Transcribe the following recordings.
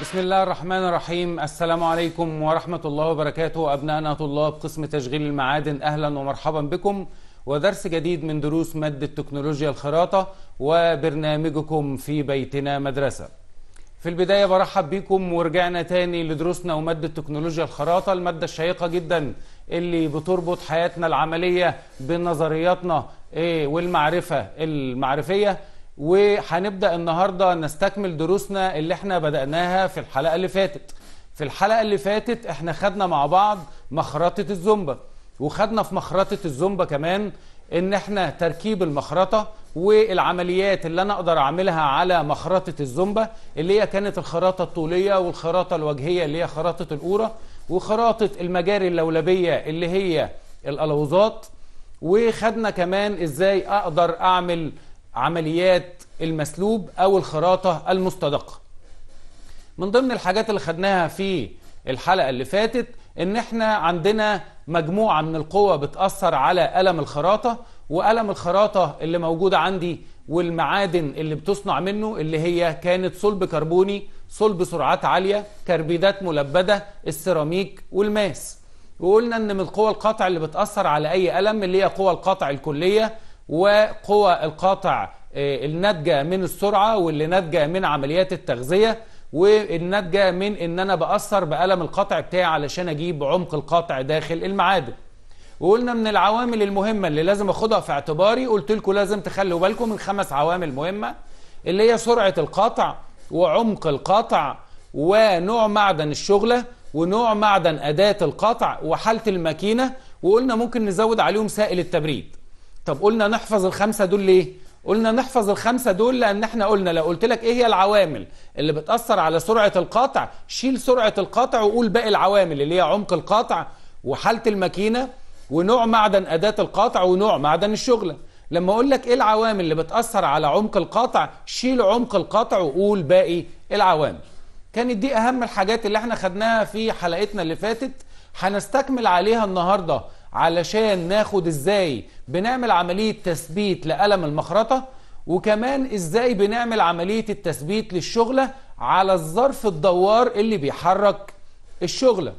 بسم الله الرحمن الرحيم السلام عليكم ورحمة الله وبركاته أبنائنا طلاب قسم تشغيل المعادن أهلا ومرحبا بكم ودرس جديد من دروس مادة تكنولوجيا الخراطة وبرنامجكم في بيتنا مدرسة في البداية برحب بكم ورجعنا تاني لدروسنا ومادة تكنولوجيا الخراطة المادة الشيقة جدا اللي بتربط حياتنا العملية بنظرياتنا إيه، والمعرفة المعرفية وهنبدا النهارده نستكمل دروسنا اللي احنا بداناها في الحلقه اللي فاتت في الحلقه اللي فاتت احنا خدنا مع بعض مخرطه الزومبا وخدنا في مخرطه الزومبا كمان ان احنا تركيب المخرطه والعمليات اللي انا اقدر اعملها على مخرطه الزومبا اللي هي كانت الخراطه الطوليه والخراطه الوجهيه اللي هي خراطه القوره وخراطه المجاري اللولبيه اللي هي الالوظات وخدنا كمان ازاي اقدر اعمل عمليات المسلوب أو الخراطة المستدقة من ضمن الحاجات اللي خدناها في الحلقة اللي فاتت ان احنا عندنا مجموعة من القوة بتأثر على ألم الخراطة وألم الخراطة اللي موجودة عندي والمعادن اللي بتصنع منه اللي هي كانت صلب كربوني صلب سرعات عالية كربيدات ملبدة السيراميك والماس وقلنا ان من القوى القاطع اللي بتأثر على أي ألم اللي هي قوى القاطع الكلية وقوى القاطع آه، الناتجه من السرعه واللي ناتجه من عمليات التغذيه والناتجه من ان انا باثر بقلم القطع بتاعي علشان اجيب عمق القطع داخل المعادن. وقلنا من العوامل المهمه اللي لازم اخدها في اعتباري قلت لكم لازم تخلوا بالكم من خمس عوامل مهمه اللي هي سرعه القطع وعمق القطع ونوع معدن الشغله ونوع معدن اداه القطع وحاله الماكينه وقلنا ممكن نزود عليهم سائل التبريد. طب قلنا نحفظ الخمسه دول ليه؟ قلنا نحفظ الخمسة دول لأن احنا قلنا لو قلت لك إيه هي العوامل اللي بتأثر على سرعة القطع شيل سرعة القطع وقول باقي العوامل اللي هي عمق القطع وحالة الماكينة ونوع معدن أداة القطع ونوع معدن الشغلة لما أقول لك إيه العوامل اللي بتأثر على عمق القطع شيل عمق القطع وقول باقي العوامل كانت دي أهم الحاجات اللي احنا خدناها في حلقتنا اللي فاتت هنستكمل عليها النهارده علشان ناخد ازاي بنعمل عملية تثبيت لألم المخرطة وكمان ازاي بنعمل عملية التثبيت للشغلة على الظرف الدوار اللي بيحرك الشغلة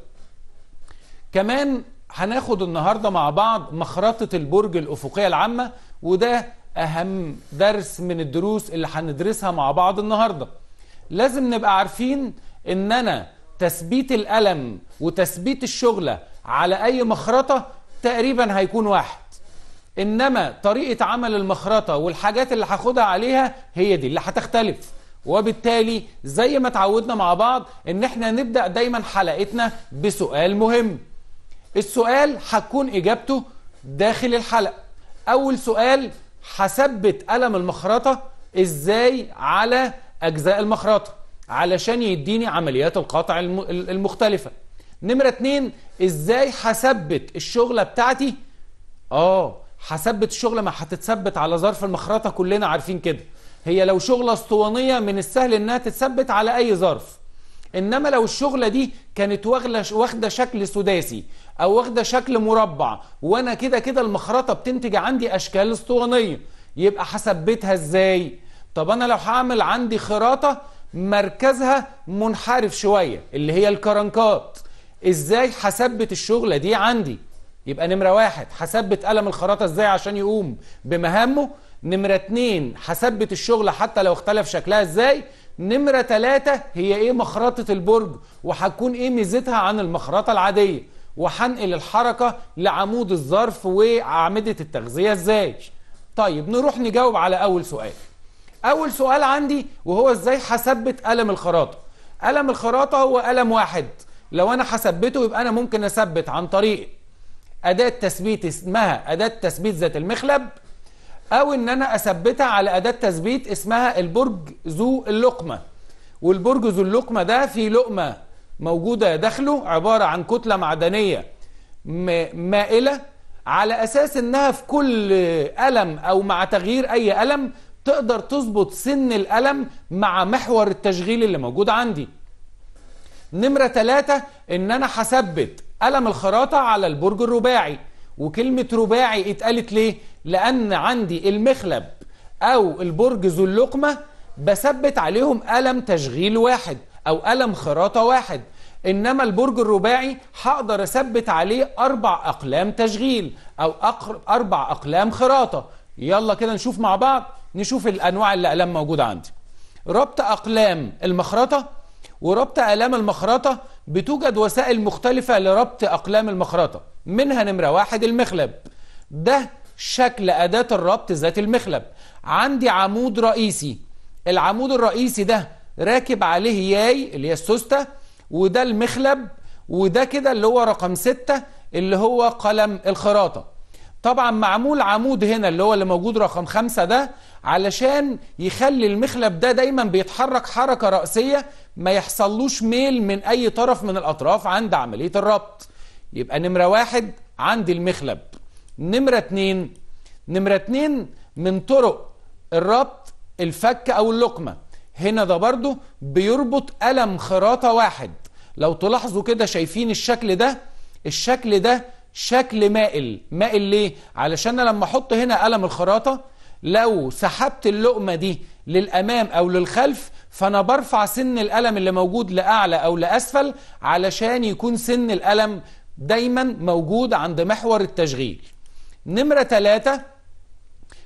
كمان هناخد النهاردة مع بعض مخرطة البرج الأفقية العامة وده أهم درس من الدروس اللي هندرسها مع بعض النهاردة لازم نبقى عارفين ان انا تثبيت الألم وتثبيت الشغلة على أي مخرطة تقريبا هيكون واحد انما طريقه عمل المخرطه والحاجات اللي هاخدها عليها هي دي اللي هتختلف وبالتالي زي ما اتعودنا مع بعض ان احنا نبدا دايما حلقتنا بسؤال مهم السؤال هتكون اجابته داخل الحلقه اول سؤال هثبت قلم المخرطه ازاي على اجزاء المخرطه علشان يديني عمليات القطع المختلفه نمرة اتنين ازاي هثبت الشغلة بتاعتي اه هثبت الشغلة ما هتتثبت على ظرف المخرطة كلنا عارفين كده هي لو شغلة اسطوانية من السهل انها تتثبت على اي ظرف انما لو الشغله دي كانت واخده شكل سداسي او واخده شكل مربع وانا كده كده المخرطه بتنتج عندي اشكال اسطوانيه يبقى هثبتها ازاي طب انا لو هعمل عندي خراطه مركزها منحرف شويه اللي هي الكرنكات ازاي هثبت الشغله دي عندي يبقى نمره واحد هثبت قلم الخراطه ازاي عشان يقوم بمهامه نمره اتنين هثبت الشغله حتى لو اختلف شكلها ازاي نمره تلاته هي ايه مخرطه البرج وهتكون ايه ميزتها عن المخرطه العاديه وهنقل الحركه لعمود الظرف واعمده التغذيه ازاي طيب نروح نجاوب على اول سؤال اول سؤال عندي وهو ازاي هثبت قلم الخراطه قلم الخراطه هو قلم واحد لو انا هثبته يبقى انا ممكن اثبت عن طريق اداة تثبيت اسمها اداة تثبيت ذات المخلب او ان انا اثبتها على اداة تثبيت اسمها البرج ذو اللقمة والبرج ذو اللقمة ده في لقمة موجودة داخله عبارة عن كتلة معدنية مائلة على اساس انها في كل ألم او مع تغيير اي ألم تقدر تظبط سن الألم مع محور التشغيل اللي موجود عندي نمرة ثلاثة ان انا هثبت قلم الخراطة على البرج الرباعي وكلمة رباعي اتقالت ليه؟ لان عندي المخلب او البرج ذو اللقمة بثبت عليهم قلم تشغيل واحد او قلم خراطة واحد انما البرج الرباعي هقدر اثبت عليه اربع اقلام تشغيل او اربع اقلام خراطة يلا كده نشوف مع بعض نشوف الانواع الاقلام موجودة عندي ربط اقلام المخرطة وربط أقلام المخرطة بتوجد وسائل مختلفة لربط أقلام المخرطة منها نمرة واحد المخلب ده شكل أداة الربط ذات المخلب عندي عمود رئيسي العمود الرئيسي ده راكب عليه ياي اللي هي السوستة وده المخلب وده كده اللي هو رقم ستة اللي هو قلم الخراطة طبعا معمول عمود هنا اللي هو اللي موجود رقم خمسة ده علشان يخلي المخلب ده دايما بيتحرك حركة رأسية ما يحصلوش ميل من أي طرف من الأطراف عند عملية الربط يبقى نمرة واحد عند المخلب نمرة اتنين نمرة اتنين من طرق الربط الفك أو اللقمة هنا ده برضو بيربط ألم خراطة واحد لو تلاحظوا كده شايفين الشكل ده الشكل ده شكل مائل مائل ليه؟ علشان لما احط هنا قلم الخراطة لو سحبت اللقمة دي للأمام أو للخلف فانا برفع سن الالم اللي موجود لاعلى او لاسفل علشان يكون سن الالم دايما موجود عند محور التشغيل نمرة ثلاثة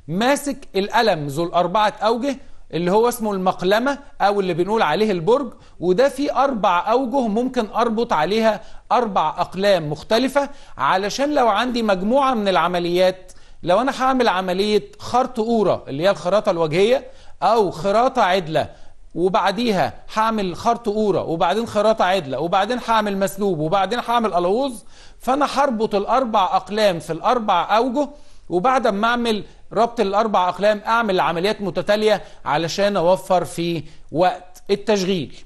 ماسك الألم ذو الأربعة أوجه اللي هو اسمه المقلمة أو اللي بنقول عليه البرج وده فيه أربع أوجه ممكن أربط عليها أربع أقلام مختلفة علشان لو عندي مجموعة من العمليات لو أنا هعمل عملية خرط قورة اللي هي الخراطة الوجهية أو خراطة عدلة وبعديها هعمل خرط قوره وبعدين خراطه عدله وبعدين هعمل مسلوب وبعدين هعمل الوز فانا هربط الاربع اقلام في الاربع اوجه وبعد ما اعمل ربط الاربع اقلام اعمل عمليات متتاليه علشان اوفر في وقت التشغيل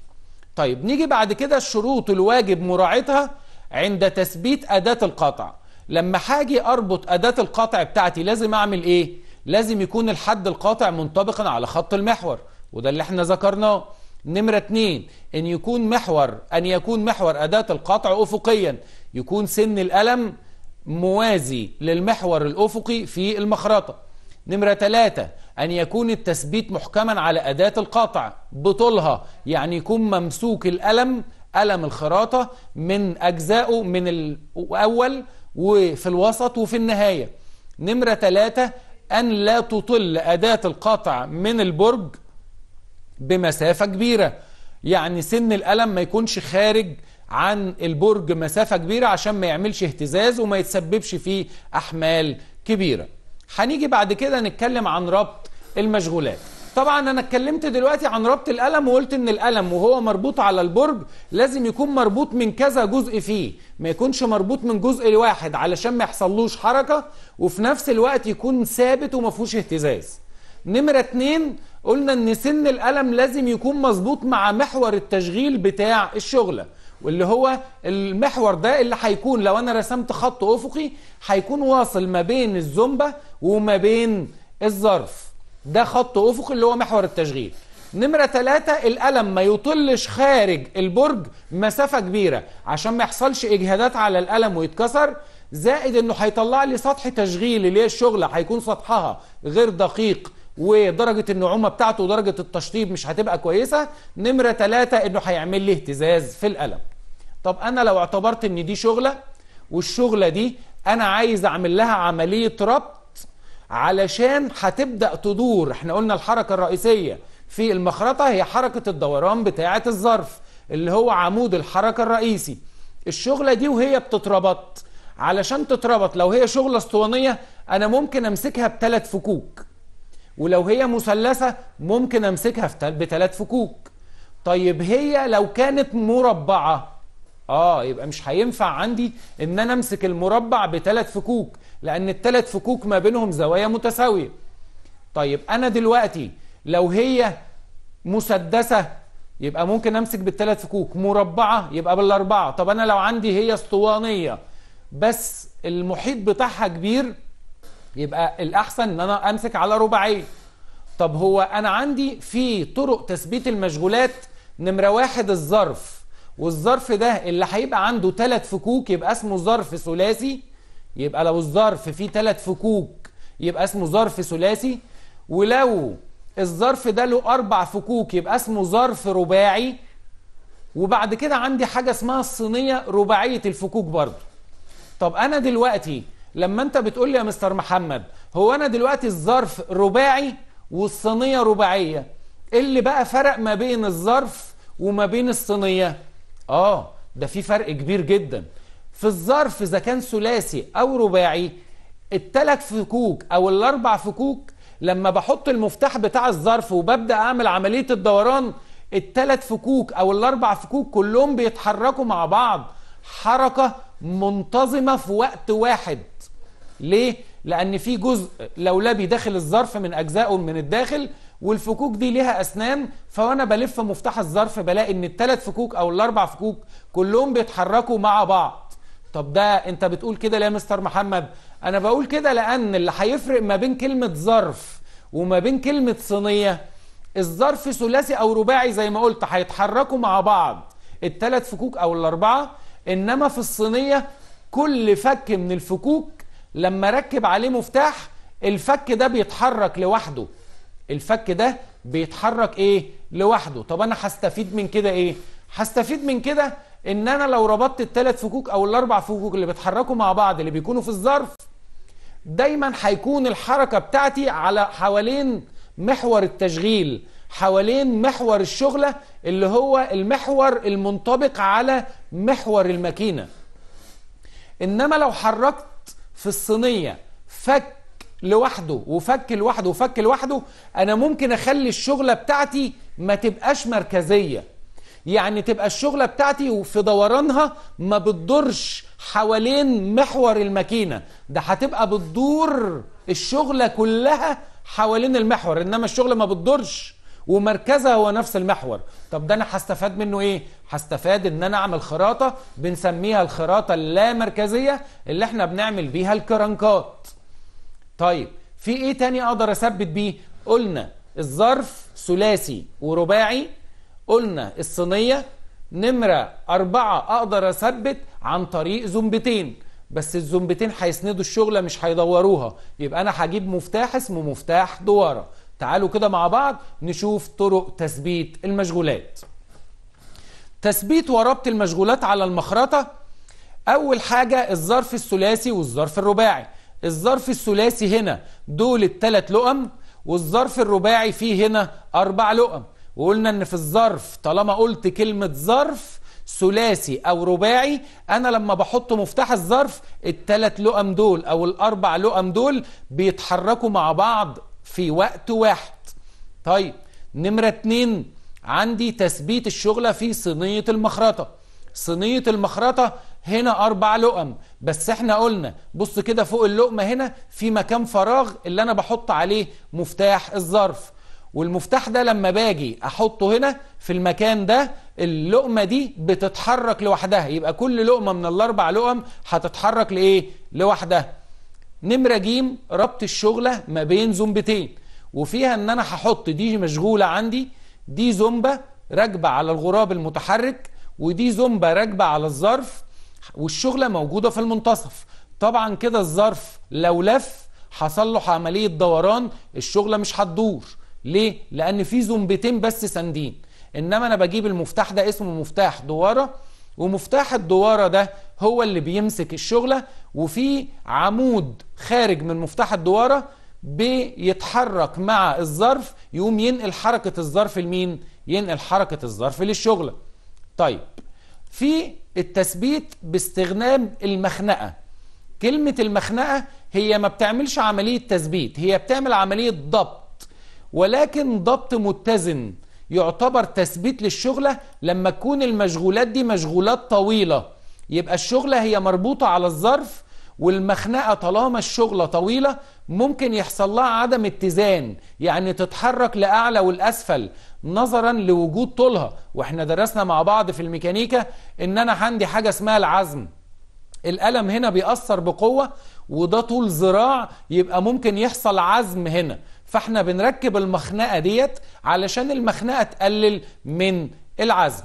طيب نيجي بعد كده الشروط الواجب مراعاتها عند تثبيت اداه القطع لما هاجي اربط اداه القطع بتاعتي لازم اعمل ايه لازم يكون الحد القاطع منطبقا على خط المحور وده اللي احنا ذكرناه نمرة اتنين ان يكون محور ان يكون محور اداة القطع افقيا يكون سن القلم موازي للمحور الافقي في المخرطة نمرة ثلاثة أن يكون التثبيت محكما على أداة القطع بطولها يعني يكون ممسوك الألم ألم الخراطة من أجزائه من الأول وفي الوسط وفي النهاية نمرة ثلاثة أن لا تطل أداة القطع من البرج بمسافة كبيرة يعني سن الألم ما يكونش خارج عن البرج مسافة كبيرة عشان ما يعملش اهتزاز وما يتسببش فيه أحمال كبيرة هنيجي بعد كده نتكلم عن ربط المشغولات طبعا انا اتكلمت دلوقتي عن ربط القلم وقلت ان القلم وهو مربوط على البرج لازم يكون مربوط من كذا جزء فيه ما يكونش مربوط من جزء الواحد علشان ما يحصلوش حركه وفي نفس الوقت يكون ثابت وما فيهوش اهتزاز نمره اتنين قلنا ان سن القلم لازم يكون مظبوط مع محور التشغيل بتاع الشغله واللي هو المحور ده اللي هيكون لو انا رسمت خط افقي هيكون واصل ما بين الزومبا وما بين الظرف ده خط افقي اللي هو محور التشغيل نمرة ثلاثة القلم ما يطلش خارج البرج مسافة كبيرة عشان ما يحصلش إجهادات على القلم ويتكسر زائد انه هيطلع لي سطح تشغيل اللي هي الشغلة هيكون سطحها غير دقيق ودرجه النعومه بتاعته ودرجه التشطيب مش هتبقى كويسه نمره ثلاثة انه هيعمل لي اهتزاز في القلم طب انا لو اعتبرت ان دي شغله والشغله دي انا عايز اعمل لها عمليه ربط علشان هتبدا تدور احنا قلنا الحركه الرئيسيه في المخرطه هي حركه الدوران بتاعه الظرف اللي هو عمود الحركه الرئيسي الشغله دي وهي بتتربط علشان تتربط لو هي شغله اسطوانيه انا ممكن امسكها بثلاث فكوك ولو هي مثلثه ممكن امسكها بثلاث فكوك طيب هي لو كانت مربعه اه يبقى مش هينفع عندي ان انا امسك المربع بثلاث فكوك لان الثلاث فكوك ما بينهم زوايا متساويه طيب انا دلوقتي لو هي مسدسه يبقى ممكن امسك بالثلاث فكوك مربعه يبقى بالاربعه طب انا لو عندي هي اسطوانيه بس المحيط بتاعها كبير يبقى الأحسن إن أنا أمسك على رباعية طب هو أنا عندي في طرق تثبيت المشغولات نمرة واحد الظرف والظرف ده اللي هيبقى عنده ثلاث فكوك يبقى اسمه ظرف ثلاثي يبقى لو الظرف فيه ثلاث فكوك يبقى اسمه ظرف ثلاثي ولو الظرف ده له أربع فكوك يبقى اسمه ظرف رباعي وبعد كده عندي حاجة اسمها الصينية رباعية الفكوك برضه طب أنا دلوقتي لما انت بتقول لي يا مستر محمد هو انا دلوقتي الظرف رباعي والصينيه رباعيه ايه اللي بقى فرق ما بين الظرف وما بين الصينيه اه ده في فرق كبير جدا في الظرف اذا كان ثلاثي او رباعي التلات فكوك او الاربع فكوك لما بحط المفتاح بتاع الظرف وببدا اعمل عمليه الدوران التلات فكوك او الاربع فكوك كلهم بيتحركوا مع بعض حركه منتظمه في وقت واحد ليه؟ لأن في جزء لولبي داخل الظرف من أجزاء من الداخل والفكوك دي ليها أسنان فوأنا بلف مفتاح الظرف بلاقي إن الثلاث فكوك أو الأربع فكوك كلهم بيتحركوا مع بعض طب ده أنت بتقول كده ليه يا مستر محمد؟ أنا بقول كده لأن اللي هيفرق ما بين كلمة ظرف وما بين كلمة صينية الظرف ثلاثي أو رباعي زي ما قلت هيتحركوا مع بعض الثلاث فكوك أو الأربعة إنما في الصينية كل فك من الفكوك لما ركب عليه مفتاح الفك ده بيتحرك لوحده الفك ده بيتحرك ايه لوحده طب انا هستفيد من كده ايه هستفيد من كده ان انا لو ربطت الثلاث فكوك او الاربع فكوك اللي بيتحركوا مع بعض اللي بيكونوا في الظرف دايما هيكون الحركه بتاعتي على حوالين محور التشغيل حوالين محور الشغله اللي هو المحور المنطبق على محور الماكينه انما لو حركت في الصينية فك لوحده وفك لوحده وفك لوحده انا ممكن اخلي الشغله بتاعتي ما تبقاش مركزيه يعني تبقى الشغله بتاعتي وفي دورانها ما بتدورش حوالين محور الماكينه ده هتبقى بتدور الشغله كلها حوالين المحور انما الشغله ما بتدورش ومركزها هو نفس المحور طب ده انا هستفاد منه ايه هستفاد ان انا اعمل خراطه بنسميها الخراطه اللامركزيه اللي احنا بنعمل بيها الكرنكات طيب في ايه تاني اقدر اثبت بيه قلنا الظرف ثلاثي ورباعي قلنا الصينيه نمره أربعة أقدر أثبت عن طريق زنبتين بس الزنبتين هيسندوا الشغلة مش هيدوروها يبقى أنا هجيب مفتاح اسمه مفتاح دوارة تعالوا كده مع بعض نشوف طرق تثبيت المشغولات تثبيت وربط المشغولات على المخرطة أول حاجة الظرف الثلاثي والظرف الرباعي الظرف الثلاثي هنا دول التلات لقم والظرف الرباعي فيه هنا أربع لقم وقلنا ان في الظرف طالما قلت كلمة ظرف ثلاثي او رباعي انا لما بحط مفتاح الظرف التلات لقم دول او الاربع لقم دول بيتحركوا مع بعض في وقت واحد طيب نمرة اتنين عندي تثبيت الشغلة في صينية المخرطة صينية المخرطة هنا أربع لقم بس احنا قلنا بص كده فوق اللقمة هنا في مكان فراغ اللي أنا بحط عليه مفتاح الظرف والمفتاح ده لما باجي أحطه هنا في المكان ده اللقمة دي بتتحرك لوحدها يبقى كل لقمة من الأربع لقم هتتحرك لإيه؟ لوحدها نمرة جيم ربط الشغلة ما بين زومبتين وفيها ان انا هحط دي مشغولة عندي دي زومبا راكبة على الغراب المتحرك ودي زومبا راكبة على الظرف والشغلة موجودة في المنتصف طبعا كده الظرف لو لف حصل له عملية دوران الشغلة مش هتدور ليه؟ لأن في زومبتين بس ساندين إنما أنا بجيب المفتاح ده اسمه مفتاح دوارة ومفتاح الدواره ده هو اللي بيمسك الشغله وفي عمود خارج من مفتاح الدواره بيتحرك مع الظرف يقوم ينقل حركه الظرف لمين؟ ينقل حركه الظرف للشغله. طيب في التثبيت باستخدام المخنقه. كلمه المخنقه هي ما بتعملش عمليه تثبيت، هي بتعمل عمليه ضبط ولكن ضبط متزن. يعتبر تثبيت للشغلة لما تكون المشغولات دي مشغولات طويلة يبقى الشغلة هي مربوطة على الظرف والمخنقة طالما الشغلة طويلة ممكن يحصل لها عدم اتزان يعني تتحرك لأعلى والأسفل نظرا لوجود طولها واحنا درسنا مع بعض في الميكانيكا ان انا عندي حاجة اسمها العزم الألم هنا بيأثر بقوة وده طول ذراع يبقى ممكن يحصل عزم هنا فاحنا بنركب المخنقه ديت علشان المخنقه تقلل من العزم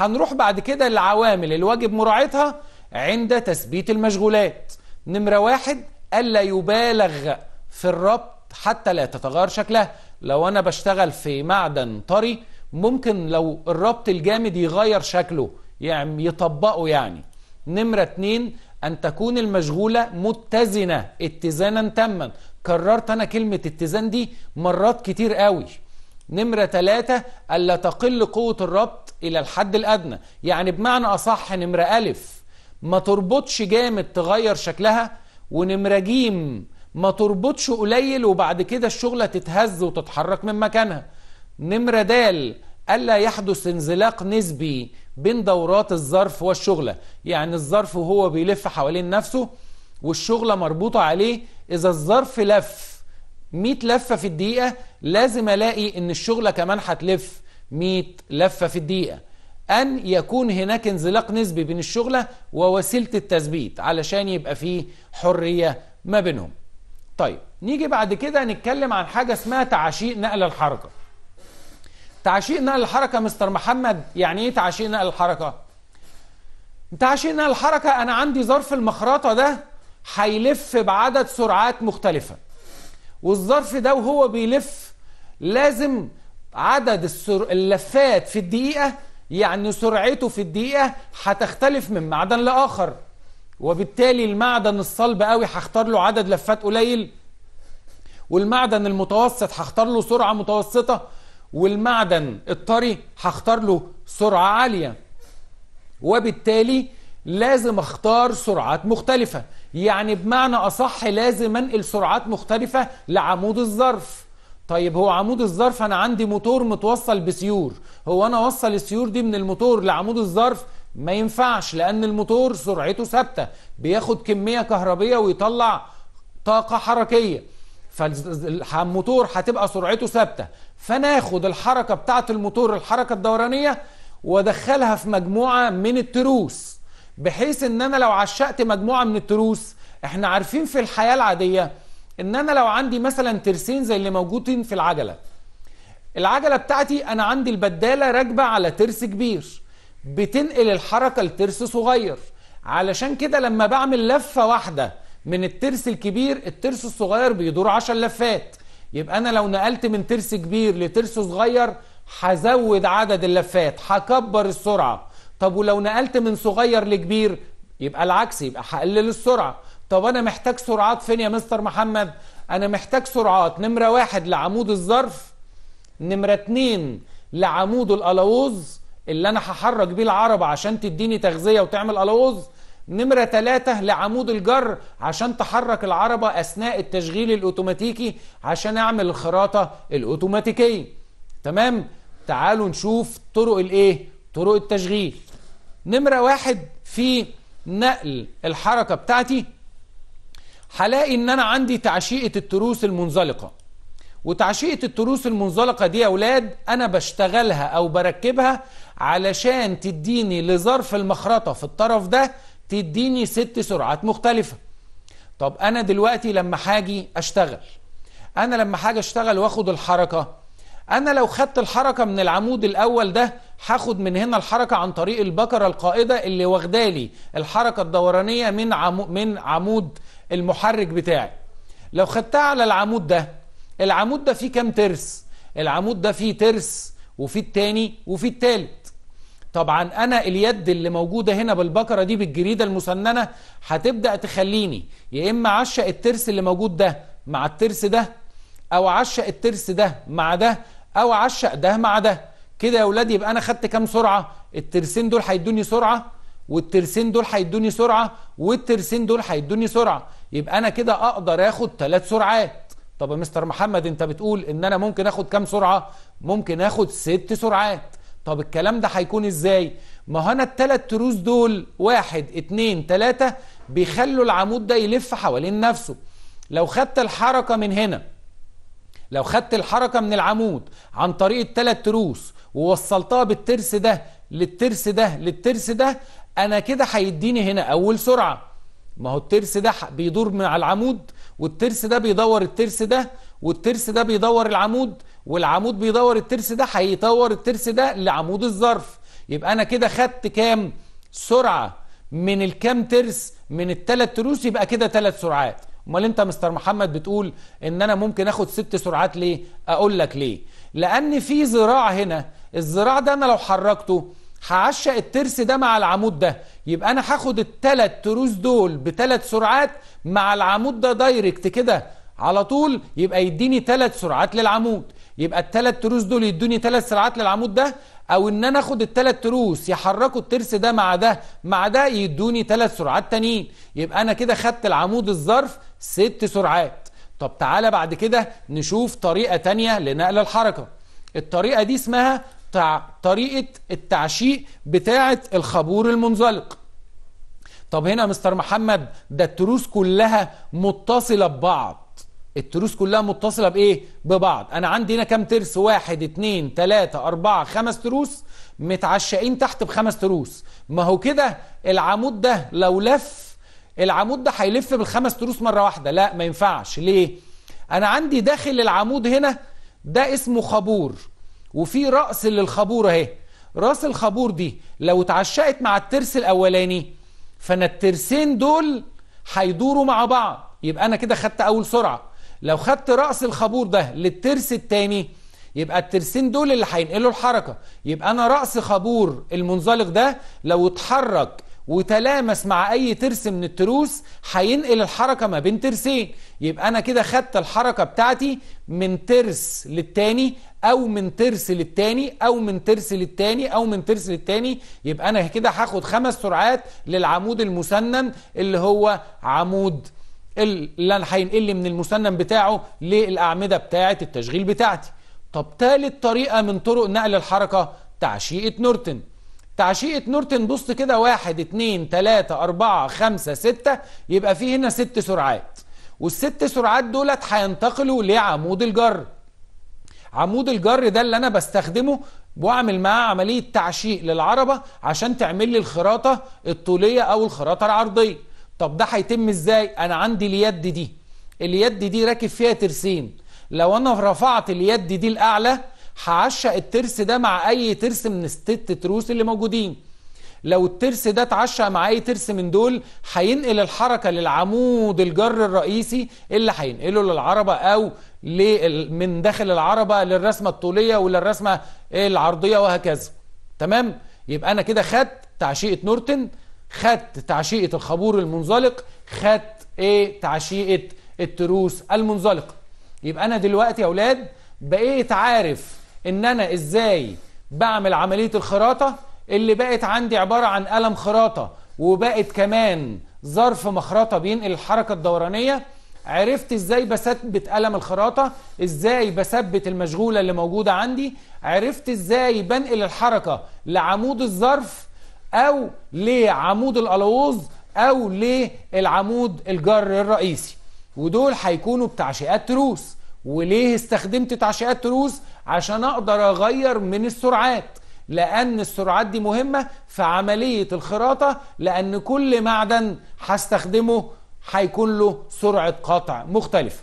هنروح بعد كده للعوامل الواجب مراعاتها عند تثبيت المشغولات نمرة واحد ألا يبالغ في الربط حتى لا تتغير شكلها لو أنا بشتغل في معدن طري ممكن لو الربط الجامد يغير شكله يعني يطبقه يعني نمرة اتنين أن تكون المشغولة متزنة اتزانا تاما كررت أنا كلمة اتزان دي مرات كتير قوي نمرة ثلاثة ألا تقل قوة الربط إلى الحد الأدنى يعني بمعنى أصح نمرة ألف ما تربطش جامد تغير شكلها ونمرة جيم ما تربطش قليل وبعد كده الشغلة تتهز وتتحرك من مكانها نمرة دال ألا يحدث انزلاق نسبي بين دورات الظرف والشغلة يعني الظرف وهو بيلف حوالين نفسه والشغلة مربوطة عليه إذا الظرف لف 100 لفة في الدقيقة لازم ألاقي إن الشغلة كمان هتلف 100 لفة في الدقيقة أن يكون هناك انزلاق نسبي بين الشغلة ووسيلة التثبيت علشان يبقى فيه حرية ما بينهم طيب نيجي بعد كده نتكلم عن حاجة اسمها تعشيق نقل الحركة تعشيق نقل الحركة مستر محمد يعني ايه تعشيق نقل الحركة؟ تعشيق نقل الحركة أنا عندي ظرف المخرطة ده هيلف بعدد سرعات مختلفة والظرف ده وهو بيلف لازم عدد السر... اللفات في الدقيقة يعني سرعته في الدقيقة هتختلف من معدن لآخر وبالتالي المعدن الصلب قوي هختار له عدد لفات قليل والمعدن المتوسط هختار له سرعة متوسطة والمعدن الطري هختار له سرعة عالية وبالتالي لازم اختار سرعات مختلفة يعني بمعنى أصح لازم أنقل سرعات مختلفة لعمود الظرف طيب هو عمود الظرف أنا عندي موتور متوصل بسيور هو أنا أوصل السيور دي من الموتور لعمود الظرف ما ينفعش لأن الموتور سرعته ثابتة بياخد كمية كهربية ويطلع طاقة حركية فالموتور هتبقى سرعته ثابتة فأنا آخد الحركة بتاعة الموتور الحركة الدورانية وادخلها في مجموعة من التروس بحيث ان انا لو عشقت مجموعه من التروس احنا عارفين في الحياه العاديه ان انا لو عندي مثلا ترسين زي اللي موجودين في العجله العجله بتاعتي انا عندي البداله راكبه على ترس كبير بتنقل الحركه لترس صغير علشان كده لما بعمل لفه واحده من الترس الكبير الترس الصغير بيدور 10 لفات يبقى انا لو نقلت من ترس كبير لترس صغير هزود عدد اللفات هكبر السرعه طب ولو نقلت من صغير لكبير يبقى العكس يبقى هقلل السرعه طب انا محتاج سرعات فين يا مستر محمد انا محتاج سرعات نمره واحد لعمود الظرف نمره اتنين لعمود الالاوز اللي انا هحرك بيه العربه عشان تديني تغذيه وتعمل الاوز نمرة ثلاثة لعمود الجر عشان تحرك العربة أثناء التشغيل الأوتوماتيكي عشان أعمل الخراطة الأوتوماتيكية تمام؟ تعالوا نشوف طرق الإيه؟ طرق التشغيل نمرة واحد في نقل الحركة بتاعتي هلاقي ان انا عندي تعشيقة التروس المنزلقة وتعشيقة التروس المنزلقة دي يا اولاد انا بشتغلها او بركبها علشان تديني لظرف المخرطة في الطرف ده تديني ست سرعات مختلفة طب انا دلوقتي لما هاجي اشتغل انا لما هاجي اشتغل واخد الحركة انا لو خدت الحركه من العمود الاول ده هاخد من هنا الحركه عن طريق البكره القائده اللي واخدالي الحركه الدورانيه من عمو من عمود المحرك بتاعي لو خدتها على العمود ده العمود ده فيه كام ترس العمود ده فيه ترس وفي التاني وفي التالت طبعا انا اليد اللي موجوده هنا بالبكره دي بالجريده المسننه هتبدا تخليني يا اما عشق الترس اللي موجود ده مع الترس ده او عشق الترس ده مع ده او اعشق ده مع ده كده يا اولاد يبقى انا خدت كام سرعه الترسين دول هيدوني سرعه والترسين دول هيدوني سرعه والترسين دول هيدوني سرعه يبقى انا كده اقدر اخد ثلاث سرعات طب يا مستر محمد انت بتقول ان انا ممكن اخد كام سرعه ممكن اخد ست سرعات طب الكلام ده هيكون ازاي ما هو انا الثلاث تروس دول واحد اتنين تلاته بيخلوا العمود ده يلف حوالين نفسه لو خدت الحركه من هنا لو خدت الحركة من العمود عن طريق الثلاث تروس ووصلتها بالترس ده للترس ده للترس ده انا كده هيديني هنا اول سرعة ما هو الترس ده بيدور من على العمود والترس ده بيدور الترس ده والترس ده بيدور العمود والعمود بيدور الترس ده هيطور الترس ده لعمود الظرف يبقى انا كده خدت كام سرعة من الكام ترس من الثلاث تروس يبقى كده ثلاث سرعات امال انت مستر محمد بتقول ان انا ممكن اخد ست سرعات ليه اقول لك ليه لان في ذراع هنا الذراع ده انا لو حركته هعشق الترس ده مع العمود ده يبقى انا هاخد التلات تروس دول بتلات سرعات مع العمود ده دايركت كده على طول يبقى يديني تلات سرعات للعمود يبقى التلات تروس دول يدوني تلات سرعات للعمود ده او ان انا اخد التلات تروس يحركوا الترس ده مع ده مع ده يدوني تلات سرعات تانيين يبقى انا كده خدت العمود الظرف ست سرعات طب تعالى بعد كده نشوف طريقة تانية لنقل الحركة الطريقة دي اسمها تع... طريقة التعشيق بتاعة الخبور المنزلق طب هنا مستر محمد ده التروس كلها متصلة ببعض التروس كلها متصلة بإيه؟ ببعض أنا عندي هنا كام ترس؟ واحد اتنين تلاتة أربعة خمس تروس متعشقين تحت بخمس تروس ما هو كده العمود ده لو لف العمود ده هيلف بالخمس تروس مرة واحدة لا ما ينفعش ليه انا عندي داخل العمود هنا ده اسمه خابور وفي رأس للخابور اهي راس الخابور دي لو اتعشقت مع الترس الاولاني فانا الترسين دول هيدوروا مع بعض يبقى انا كده خدت اول سرعه لو خدت راس الخابور ده للترس الثاني يبقى الترسين دول اللي هينقلوا الحركه يبقى انا راس خابور المنزلق ده لو اتحرك وتلامس مع اي ترس من التروس هينقل الحركه ما بين ترسين يبقى انا كده خدت الحركه بتاعتي من ترس للتاني او من ترس للتاني او من ترس للتاني او من ترس للتاني يبقى انا كده هاخد خمس سرعات للعمود المسنن اللي هو عمود اللي انا هينقل لي من المسنن بتاعه للاعمده بتاعه التشغيل بتاعتي طب تالت طريقه من طرق نقل الحركه تعشيقه نورتن تعشيقة نورتن بوست كده واحد اتنين تلاتة أربعة خمسة ستة يبقى فيه هنا ست سرعات والست سرعات دولت هينتقلوا لعمود الجر عمود الجر ده اللي أنا بستخدمه واعمل معاه عملية تعشيق للعربة عشان تعمل لي الخراطة الطولية أو الخراطة العرضية طب ده هيتم ازاي أنا عندي اليد دي اليد دي راكب فيها ترسين لو أنا رفعت اليد دي الأعلى هعشق الترس ده مع اي ترس من الست تروس اللي موجودين لو الترس ده اتعشق مع اي ترس من دول هينقل الحركه للعمود الجر الرئيسي اللي هينقله للعربه او من داخل العربه للرسمه الطوليه وللرسمه العرضيه وهكذا تمام يبقى انا كده خدت تعشيقه نورتن خدت تعشيقه الخبور المنزلق خدت ايه تعشيقه التروس المنزلقه يبقى انا دلوقتي يا اولاد بقيت عارف ان انا ازاي بعمل عملية الخراطة اللي بقت عندي عبارة عن قلم خراطة وبقت كمان ظرف مخرطة بينقل الحركة الدورانية عرفت ازاي بثبت قلم الخراطة ازاي بثبت المشغولة اللي موجودة عندي عرفت ازاي بنقل الحركة لعمود الظرف او لعمود الألوز او للعمود الجر الرئيسي ودول هيكونوا بتعشئات تروس وليه استخدمت تعشئات تروز عشان اقدر اغير من السرعات لان السرعات دي مهمة في عملية الخراطة لان كل معدن هستخدمه هيكون له سرعة قطع مختلفة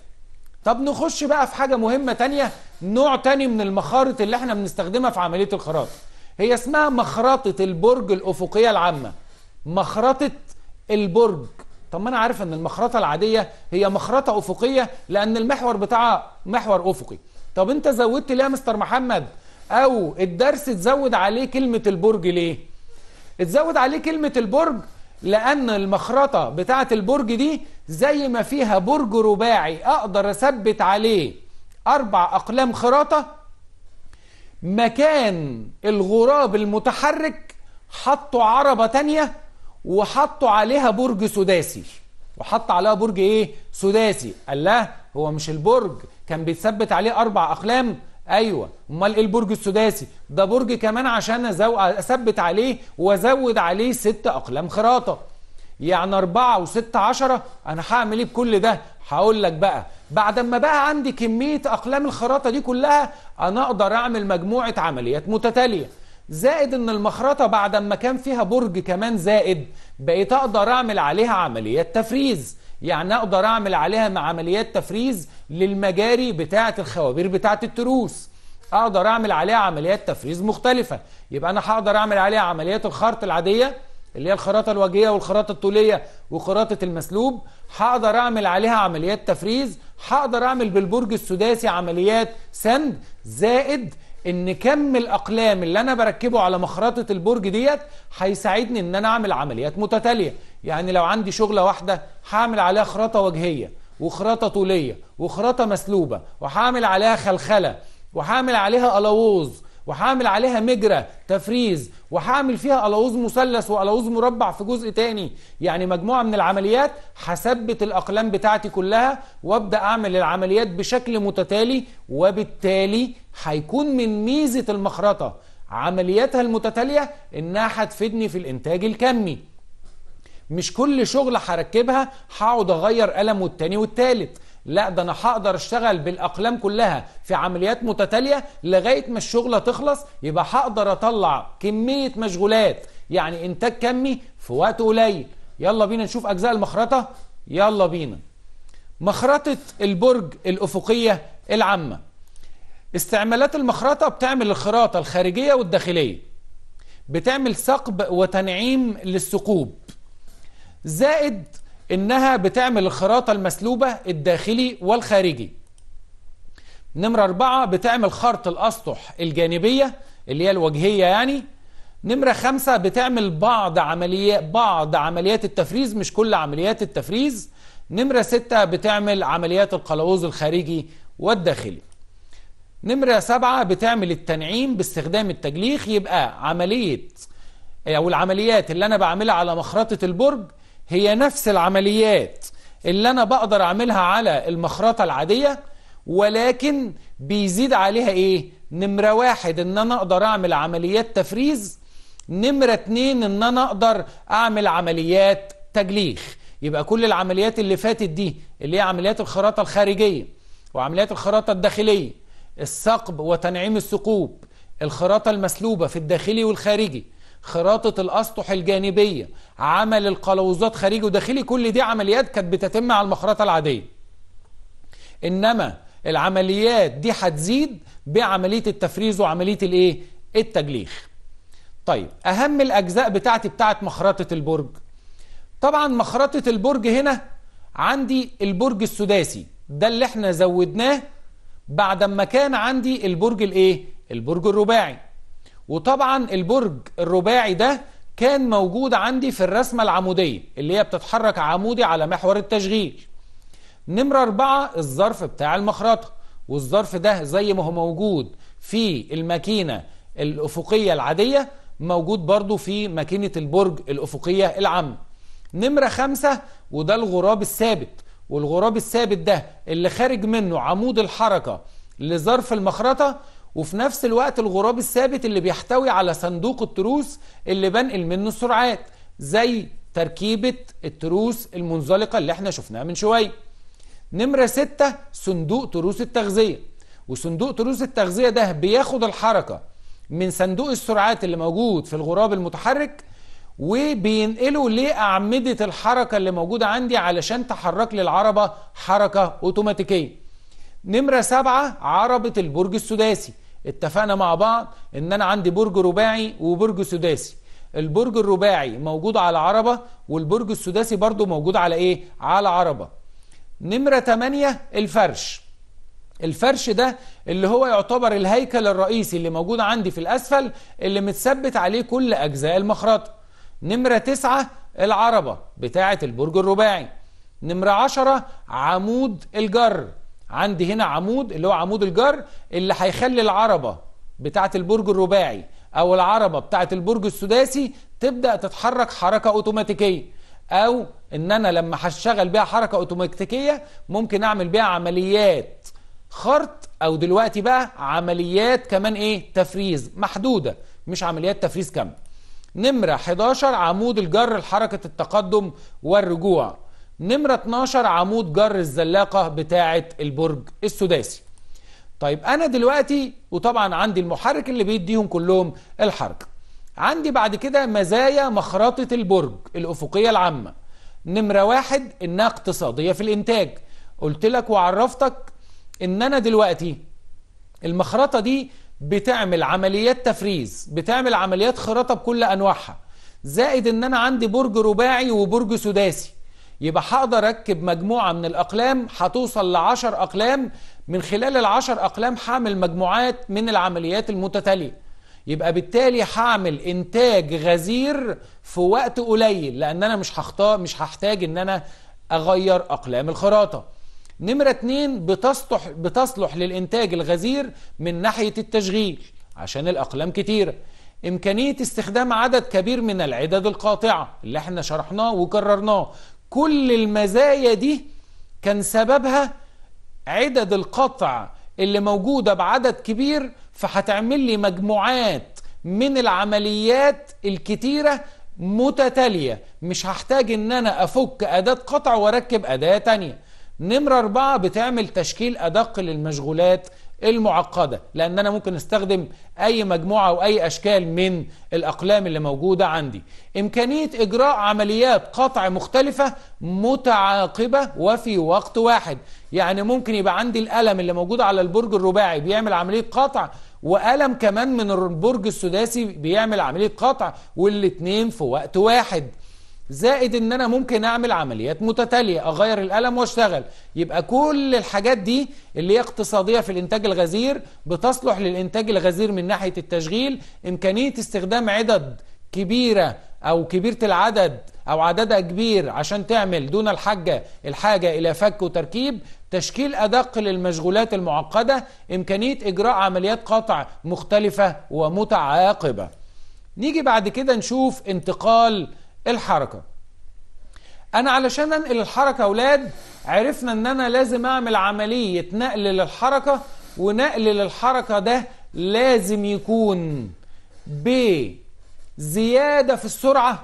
طب نخش بقى في حاجة مهمة تانية نوع تاني من المخارط اللي احنا بنستخدمها في عملية الخراطة هي اسمها مخرطة البرج الأفقية العامة مخرطة البرج طب ما انا عارف ان المخرطه العاديه هي مخرطه افقيه لان المحور بتاعها محور افقي طب انت زودت ليه يا مستر محمد او الدرس تزود عليه كلمه البرج ليه تزود عليه كلمه البرج لان المخرطه بتاعه البرج دي زي ما فيها برج رباعي اقدر اثبت عليه اربع اقلام خراطه مكان الغراب المتحرك حطوا عربه تانيه وحطوا عليها برج سداسي وحط عليها برج ايه سداسي قال له هو مش البرج كان بيتثبت عليه اربع اقلام ايوه امال ايه البرج السداسي ده برج كمان عشان أزو... اثبت عليه وازود عليه ست اقلام خراطه يعني أربعة وست عشرة أنا هعمل إيه بكل ده؟ هقول لك بقى بعد ما بقى عندي كمية أقلام الخراطة دي كلها أنا أقدر أعمل مجموعة عمليات متتالية زائد ان المخرطه بعد ما كان فيها برج كمان زائد بقيت اقدر اعمل عليها عمليات تفريز يعني اقدر اعمل عليها مع عمليات تفريز للمجاري بتاعه الخوابير بتاعه التروس اقدر اعمل عليها عمليات تفريز مختلفه يبقى انا هقدر اعمل عليها عمليات الخرط العاديه اللي هي الخراطه الوجهيه والخراطه الطوليه وخراطه المسلوب هقدر اعمل عليها عمليات تفريز هقدر اعمل بالبرج السداسي عمليات سند زائد ان كم الاقلام اللي انا بركبه على مخرطه البرج ديت هيساعدني ان انا اعمل عمليات متتاليه يعني لو عندي شغله واحده هعمل عليها خرطه وجهيه وخرطه طوليه وخرطه مسلوبه وهعمل عليها خلخله وهعمل عليها الاوز وهعمل عليها مجرى تفريز وهعمل فيها الوظ مثلث والوظ مربع في جزء تاني يعني مجموعه من العمليات هثبت الاقلام بتاعتي كلها وابدا اعمل العمليات بشكل متتالي وبالتالي هيكون من ميزه المخرطه عملياتها المتتاليه انها هتفيدني في الانتاج الكمي مش كل شغله هركبها هقعد اغير قلم والتاني والتالت لا ده انا هقدر اشتغل بالاقلام كلها في عمليات متتاليه لغايه ما الشغله تخلص يبقى هقدر اطلع كميه مشغولات يعني انتاج كمي في وقت قليل يلا بينا نشوف اجزاء المخرطه يلا بينا مخرطه البرج الافقيه العامه استعمالات المخرطه بتعمل الخراطه الخارجيه والداخليه بتعمل ثقب وتنعيم للثقوب زائد انها بتعمل الخراطة المسلوبة الداخلي والخارجي نمرة اربعة بتعمل خرط الاسطح الجانبية اللي هي الوجهية يعني نمرة خمسة بتعمل بعض عمليات بعض عمليات التفريز مش كل عمليات التفريز نمرة ستة بتعمل عمليات القلاوز الخارجي والداخلي نمرة سبعة بتعمل التنعيم باستخدام التجليخ يبقى عملية أو العمليات اللي أنا بعملها على مخرطة البرج هي نفس العمليات اللي انا بقدر اعملها على المخرطة العادية ولكن بيزيد عليها ايه نمرة واحد ان انا اقدر اعمل عمليات تفريز نمرة اتنين ان انا اقدر اعمل عمليات تجليخ يبقى كل العمليات اللي فاتت دي اللي هي عمليات الخراطة الخارجية وعمليات الخراطة الداخلية الثقب وتنعيم الثقوب الخراطة المسلوبة في الداخلي والخارجي خراطة الأسطح الجانبية عمل القلوزات خارجي وداخلي كل دي عمليات كانت بتتم على المخرطة العادية إنما العمليات دي هتزيد بعملية التفريز وعملية الإيه؟ التجليخ طيب أهم الأجزاء بتاعتي بتاعت مخرطة البرج طبعا مخرطة البرج هنا عندي البرج السداسي ده اللي احنا زودناه بعد ما كان عندي البرج الايه البرج الرباعي وطبعا البرج الرباعي ده كان موجود عندي في الرسمة العمودية اللي هي بتتحرك عمودي على محور التشغيل نمرة أربعة الظرف بتاع المخرطة والظرف ده زي ما هو موجود في الماكينة الأفقية العادية موجود برضو في ماكينة البرج الأفقية العامة نمرة خمسة وده الغراب الثابت والغراب الثابت ده اللي خارج منه عمود الحركة لظرف المخرطة وفي نفس الوقت الغراب الثابت اللي بيحتوي على صندوق التروس اللي بنقل منه السرعات زي تركيبة التروس المنزلقة اللي احنا شفناها من شوية نمرة ستة صندوق تروس التغذية وصندوق تروس التغذية ده بياخد الحركة من صندوق السرعات اللي موجود في الغراب المتحرك وبينقله لأعمدة الحركة اللي موجودة عندي علشان تحرك لي العربة حركة أوتوماتيكية نمرة سبعة عربة البرج السداسي اتفقنا مع بعض ان انا عندي برج رباعي وبرج سداسي البرج الرباعي موجود على عربة والبرج السداسي برضو موجود على ايه على عربة نمرة 8 الفرش الفرش ده اللي هو يعتبر الهيكل الرئيسي اللي موجود عندي في الاسفل اللي متثبت عليه كل اجزاء المخرطة نمرة 9 العربة بتاعة البرج الرباعي نمرة 10 عمود الجر عندي هنا عمود اللي هو عمود الجر اللي هيخلي العربة بتاعة البرج الرباعي أو العربة بتاعة البرج السداسي تبدأ تتحرك حركة أوتوماتيكية أو إن أنا لما هشتغل بيها حركة أوتوماتيكية ممكن أعمل بيها عمليات خرط أو دلوقتي بقى عمليات كمان إيه تفريز محدودة مش عمليات تفريز كاملة نمرة 11 عمود الجر لحركة التقدم والرجوع نمرة 12 عمود جر الزلاقة بتاعة البرج السداسي طيب أنا دلوقتي وطبعا عندي المحرك اللي بيديهم كلهم الحركة عندي بعد كده مزايا مخرطة البرج الأفقية العامة نمرة واحد إنها اقتصادية في الإنتاج قلت لك وعرفتك إن أنا دلوقتي المخرطة دي بتعمل عمليات تفريز بتعمل عمليات خراطة بكل أنواعها زائد إن أنا عندي برج رباعي وبرج سداسي يبقى هقدر اركب مجموعه من الاقلام هتوصل لعشر اقلام من خلال العشر اقلام هعمل مجموعات من العمليات المتتاليه يبقى بالتالي هعمل انتاج غزير في وقت قليل لان انا مش هختار مش هحتاج ان انا اغير اقلام الخراطه نمره اتنين بتصلح بتصلح للانتاج الغزير من ناحيه التشغيل عشان الاقلام كتيره إمكانية استخدام عدد كبير من العدد القاطعة اللي احنا شرحناه وكررناه كل المزايا دي كان سببها عدد القطع اللي موجودة بعدد كبير فهتعمل لي مجموعات من العمليات الكتيرة متتالية مش هحتاج ان انا افك اداة قطع واركب اداة تانية نمرة اربعة بتعمل تشكيل ادق للمشغولات المعقدة لأن أنا ممكن أستخدم أي مجموعة أو أي أشكال من الأقلام اللي موجودة عندي إمكانية إجراء عمليات قطع مختلفة متعاقبة وفي وقت واحد يعني ممكن يبقى عندي الألم اللي موجود على البرج الرباعي بيعمل عملية قطع وألم كمان من البرج السداسي بيعمل عملية قطع والاتنين في وقت واحد زائد ان انا ممكن اعمل عمليات متتاليه اغير القلم واشتغل يبقى كل الحاجات دي اللي هي اقتصاديه في الانتاج الغزير بتصلح للانتاج الغزير من ناحيه التشغيل امكانيه استخدام عدد كبيره او كبيره العدد او عددها كبير عشان تعمل دون الحاجه الحاجه الى فك وتركيب تشكيل ادق للمشغولات المعقده امكانيه اجراء عمليات قطع مختلفه ومتعاقبه نيجي بعد كده نشوف انتقال الحركة أنا علشان أنقل الحركة أولاد عرفنا أن أنا لازم أعمل عملية نقل للحركة ونقل للحركة ده لازم يكون بزيادة في السرعة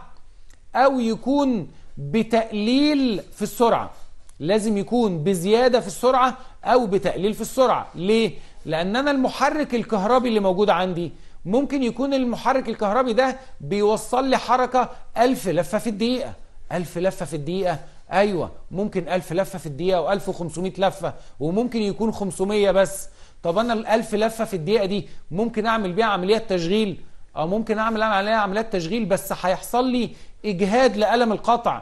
أو يكون بتقليل في السرعة لازم يكون بزيادة في السرعة أو بتقليل في السرعة ليه؟ لأن أنا المحرك الكهربي اللي موجود عندي ممكن يكون المحرك الكهربي ده بيوصل لي حركة 1000 لفة في الدقيقة 1000 لفة في الدقيقة أيوة ممكن 1000 لفة في الدقيقة و1500 لفة وممكن يكون 500 بس طب أنا ال 1000 لفة في الدقيقة دي ممكن أعمل بيها عمليات تشغيل أو ممكن أعمل عليها عمليات تشغيل بس هيحصل لي إجهاد لألم القطع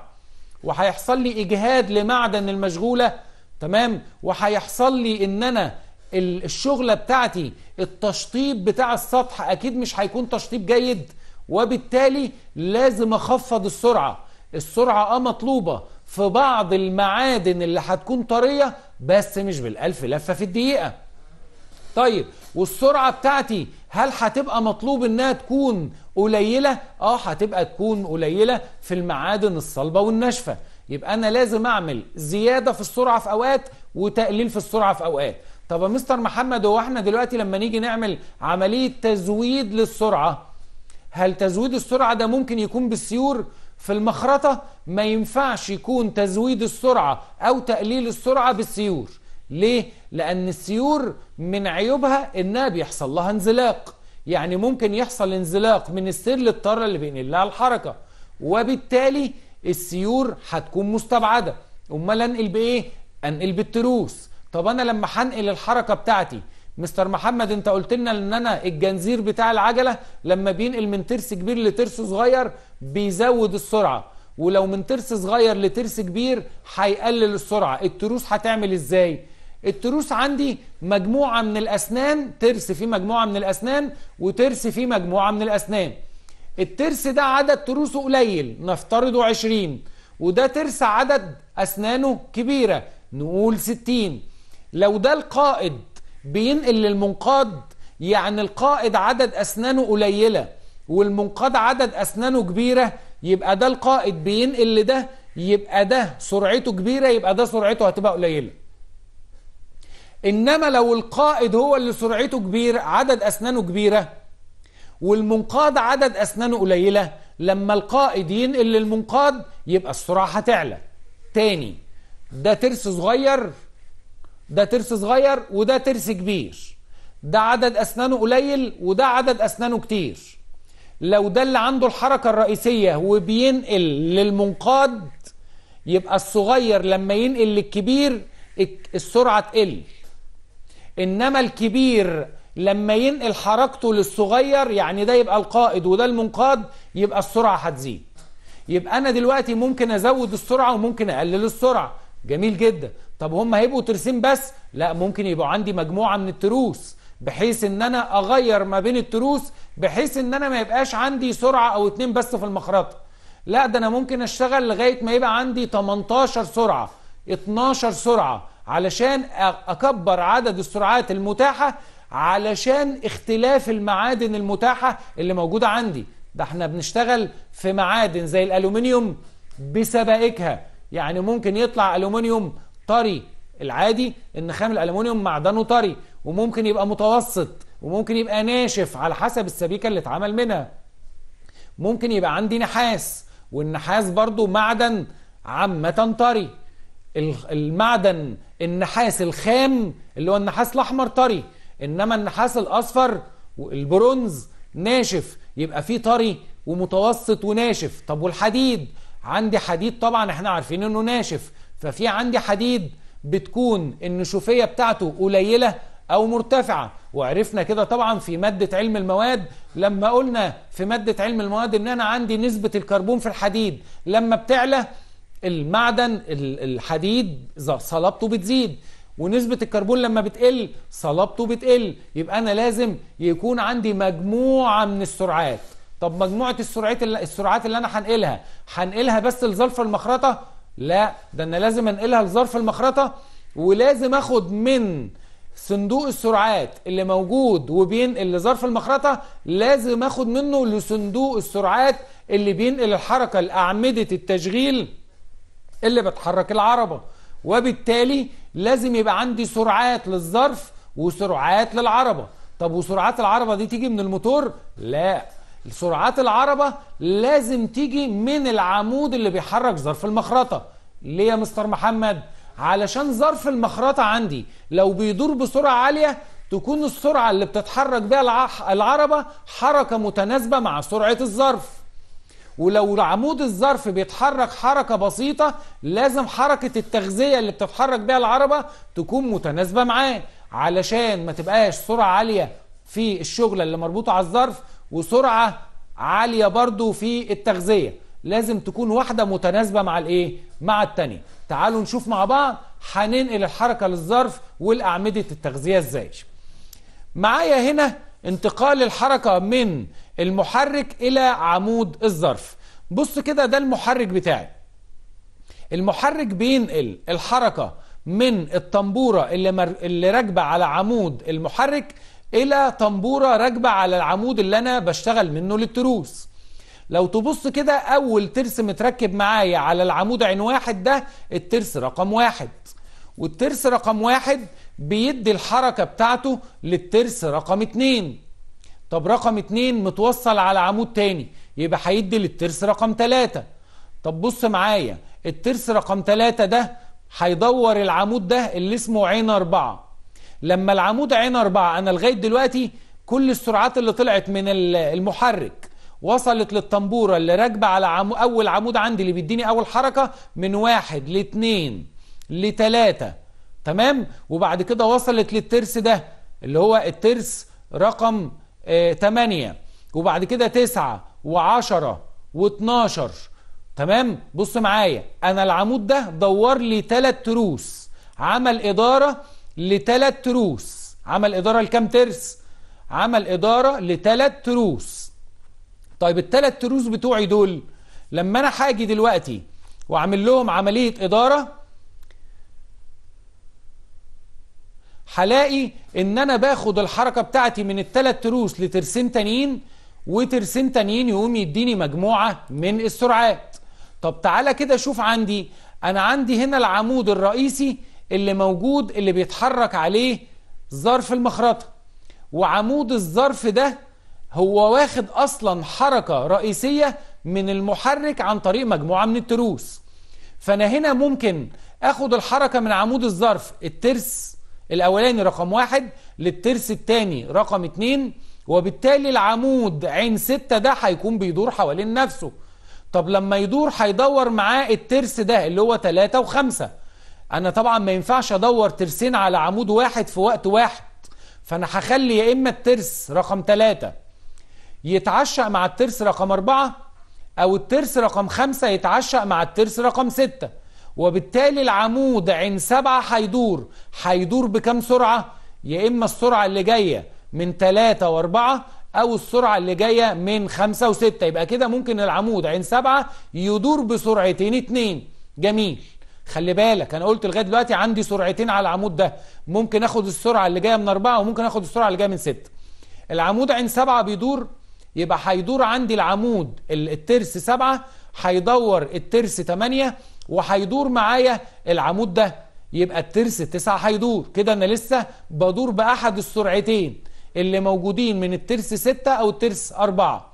وهيحصل لي إجهاد لمعدن المشغولة تمام وهيحصل لي إن أنا الشغله بتاعتي التشطيب بتاع السطح اكيد مش هيكون تشطيب جيد وبالتالي لازم اخفض السرعه السرعه اه مطلوبه في بعض المعادن اللي هتكون طريه بس مش بالالف لفه في الدقيقه طيب والسرعه بتاعتي هل هتبقى مطلوب انها تكون قليله اه هتبقى تكون قليله في المعادن الصلبه والناشفه يبقى انا لازم اعمل زياده في السرعه في اوقات وتقليل في السرعه في اوقات طب يا مستر محمد هو احنا دلوقتي لما نيجي نعمل عمليه تزويد للسرعه هل تزويد السرعه ده ممكن يكون بالسيور في المخرطه ما ينفعش يكون تزويد السرعه او تقليل السرعه بالسيور ليه لان السيور من عيوبها انها بيحصل لها انزلاق يعني ممكن يحصل انزلاق من السير للطاره اللي بينقل لها الحركه وبالتالي السيور هتكون مستبعده امال انقل بايه انقل بالتروس طب انا لما هنقل الحركه بتاعتي مستر محمد انت قلت لنا ان انا الجنزير بتاع العجله لما بينقل من ترس كبير لترس صغير بيزود السرعه ولو من ترس صغير لترس كبير هيقلل السرعه التروس هتعمل ازاي التروس عندي مجموعه من الاسنان ترس فيه مجموعه من الاسنان وترس فيه مجموعه من الاسنان الترس ده عدد تروسه قليل نفترضه 20 وده ترس عدد اسنانه كبيره نقول 60 لو ده القائد بينقل للمنقاد يعني القائد عدد أسنانه قليلة والمنقاد عدد أسنانه كبيرة يبقى ده القائد بينقل لده يبقى ده سرعته كبيرة يبقى ده سرعته هتبقى قليلة إنما لو القائد هو اللي سرعته كبيرة عدد أسنانه كبيرة والمنقاد عدد أسنانه قليلة لما القائد ينقل للمنقاد يبقى السرعة هتعلى تاني ده ترس صغير ده ترس صغير وده ترس كبير ده عدد أسنانه قليل وده عدد أسنانه كتير لو ده اللي عنده الحركة الرئيسية وبينقل للمنقاد يبقى الصغير لما ينقل للكبير السرعة تقل إنما الكبير لما ينقل حركته للصغير يعني ده يبقى القائد وده المنقاد يبقى السرعة هتزيد يبقى أنا دلوقتي ممكن أزود السرعة وممكن أقلل السرعة جميل جدا طب هم هيبقوا ترسين بس لا ممكن يبقوا عندي مجموعة من التروس بحيث ان انا اغير ما بين التروس بحيث ان انا ما يبقاش عندي سرعة او اتنين بس في المخرطة لا ده انا ممكن اشتغل لغاية ما يبقى عندي 18 سرعة 12 سرعة علشان اكبر عدد السرعات المتاحة علشان اختلاف المعادن المتاحة اللي موجودة عندي ده احنا بنشتغل في معادن زي الالومنيوم بسبائكها يعني ممكن يطلع الومنيوم طري العادي ان خام الالومنيوم معدنه طري وممكن يبقى متوسط وممكن يبقى ناشف على حسب السبيكه اللي اتعمل منها ممكن يبقى عندي نحاس والنحاس برضو معدن عامة طري المعدن النحاس الخام اللي هو النحاس الأحمر طري إنما النحاس الأصفر البرونز ناشف يبقى فيه طري ومتوسط وناشف طب والحديد عندي حديد طبعا احنا عارفين انه ناشف ففي عندي حديد بتكون النشوفية بتاعته قليلة أو مرتفعة وعرفنا كده طبعا في مادة علم المواد لما قلنا في مادة علم المواد إن أنا عندي نسبة الكربون في الحديد لما بتعلى المعدن الحديد صلابته بتزيد ونسبة الكربون لما بتقل صلابته بتقل يبقى أنا لازم يكون عندي مجموعة من السرعات طب مجموعة السرعات اللي, السرعات اللي أنا هنقلها هنقلها بس لظرف المخرطة لا ده انا لازم انقلها لظرف المخرطه ولازم اخد من صندوق السرعات اللي موجود وبينقل لظرف المخرطه لازم اخد منه لصندوق السرعات اللي بينقل الحركه لاعمده التشغيل اللي بتحرك العربه وبالتالي لازم يبقى عندي سرعات للظرف وسرعات للعربه طب وسرعات العربه دي تيجي من الموتور لا سرعات العربة لازم تيجي من العمود اللي بيحرك ظرف المخرطة ليه يا مستر محمد؟ علشان ظرف المخرطة عندي لو بيدور بسرعة عالية تكون السرعة اللي بتتحرك بها العربة حركة متناسبة مع سرعة الظرف ولو عمود الظرف بيتحرك حركة بسيطة لازم حركة التغذية اللي بتتحرك بها العربة تكون متناسبة معاه علشان ما تبقاش سرعة عالية في الشغلة اللي مربوطة على الظرف وسرعه عاليه برضو في التغذيه لازم تكون واحده متناسبه مع الايه مع الثانيه تعالوا نشوف مع بعض هننقل الحركه للظرف والاعمده التغذيه ازاي معايا هنا انتقال الحركه من المحرك الى عمود الظرف بص كده ده المحرك بتاعي المحرك بينقل الحركه من الطنبوره اللي مر... اللي راكبه على عمود المحرك الى طنبوره راكبه على العمود اللي انا بشتغل منه للتروس لو تبص كده اول ترس متركب معايا على العمود عين واحد ده الترس رقم واحد والترس رقم واحد بيدي الحركة بتاعته للترس رقم اتنين طب رقم اتنين متوصل على عمود تاني يبقى هيدي للترس رقم تلاتة طب بص معايا الترس رقم تلاتة ده هيدور العمود ده اللي اسمه عين اربعة لما العمود عين أربعة أنا لغاية دلوقتي كل السرعات اللي طلعت من المحرك وصلت للطنبورة اللي راكبة على عمو أول عمود عندي اللي بيديني أول حركة من واحد لاتنين لتلاتة تمام وبعد كده وصلت للترس ده اللي هو الترس رقم آه 8 وبعد كده 9 و10 و12 تمام بص معايا انا العمود ده دور لي تلات تروس عمل اداره لثلاث تروس عمل إدارة لكام ترس عمل إدارة لثلاث تروس طيب الثلاث تروس بتوعي دول لما أنا هاجي دلوقتي وأعمل لهم عملية إدارة هلاقي إن أنا باخد الحركة بتاعتي من الثلاث تروس لترسين تانيين وترسين تانيين يقوم يديني مجموعة من السرعات طب تعالى كده شوف عندي أنا عندي هنا العمود الرئيسي اللي موجود اللي بيتحرك عليه ظرف المخرطة وعمود الظرف ده هو واخد أصلا حركة رئيسية من المحرك عن طريق مجموعة من التروس فأنا هنا ممكن أخد الحركة من عمود الظرف الترس الأولاني رقم واحد للترس الثاني رقم اتنين وبالتالي العمود عين ستة ده هيكون بيدور حوالين نفسه طب لما يدور هيدور معاه الترس ده اللي هو تلاتة وخمسة انا طبعا ما ينفعش ادور ترسين على عمود واحد في وقت واحد فانا هخلي يا اما الترس رقم ثلاثة يتعشق مع الترس رقم أربعة او الترس رقم خمسة يتعشق مع الترس رقم ستة وبالتالي العمود عين سبعة هيدور هيدور بكم سرعة يا اما السرعة اللي جاية من ثلاثة واربعة او السرعة اللي جاية من خمسة وستة يبقى كده ممكن العمود عين سبعة يدور بسرعتين اتنين جميل خلي بالك انا قلت لغايه دلوقتي عندي سرعتين على العمود ده ممكن اخد السرعه اللي جايه من أربعة وممكن اخد السرعه اللي جايه من ستة العمود عند سبعة بيدور يبقى هيدور عندي العمود الترس سبعة هيدور الترس ثمانيه وهيدور معايا العمود ده يبقى الترس التسعة هيدور كده انا لسه بدور باحد السرعتين اللي موجودين من الترس ستة او الترس أربعة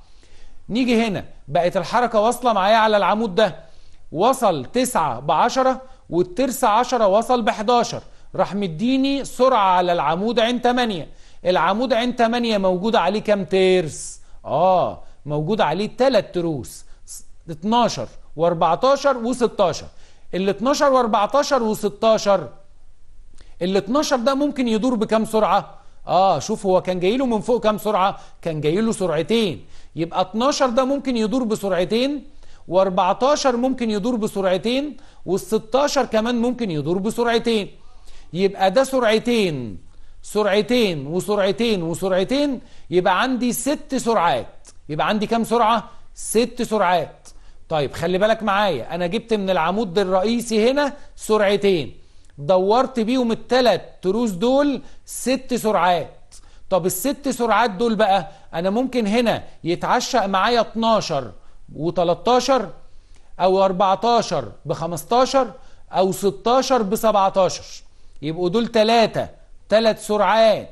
نيجي هنا بقت الحركة واصلة معايا على العمود ده وصل 9 ب 10 والترس 10 وصل ب 11 راح مديني سرعه على العمود عين 8 العمود عين 8 موجود عليه كام ترس؟ اه موجود عليه 3 تروس 12 و14 و16 ال 12 و14 و16 ال 12 ده ممكن يدور بكام سرعه؟ اه شوف هو كان جاي له من فوق كام سرعه؟ كان جاي له سرعتين يبقى 12 ده ممكن يدور بسرعتين و14 ممكن يدور بسرعتين وال16 كمان ممكن يدور بسرعتين يبقى ده سرعتين سرعتين وسرعتين وسرعتين يبقى عندي ست سرعات يبقى عندي كام سرعة؟ ست سرعات طيب خلي بالك معايا أنا جبت من العمود الرئيسي هنا سرعتين دورت بيهم التلات تروس دول ست سرعات طب الست سرعات دول بقى أنا ممكن هنا يتعشق معايا 12 و13 او 14 ب 15 او 16 ب 17 يبقوا دول ثلاثة ثلاث سرعات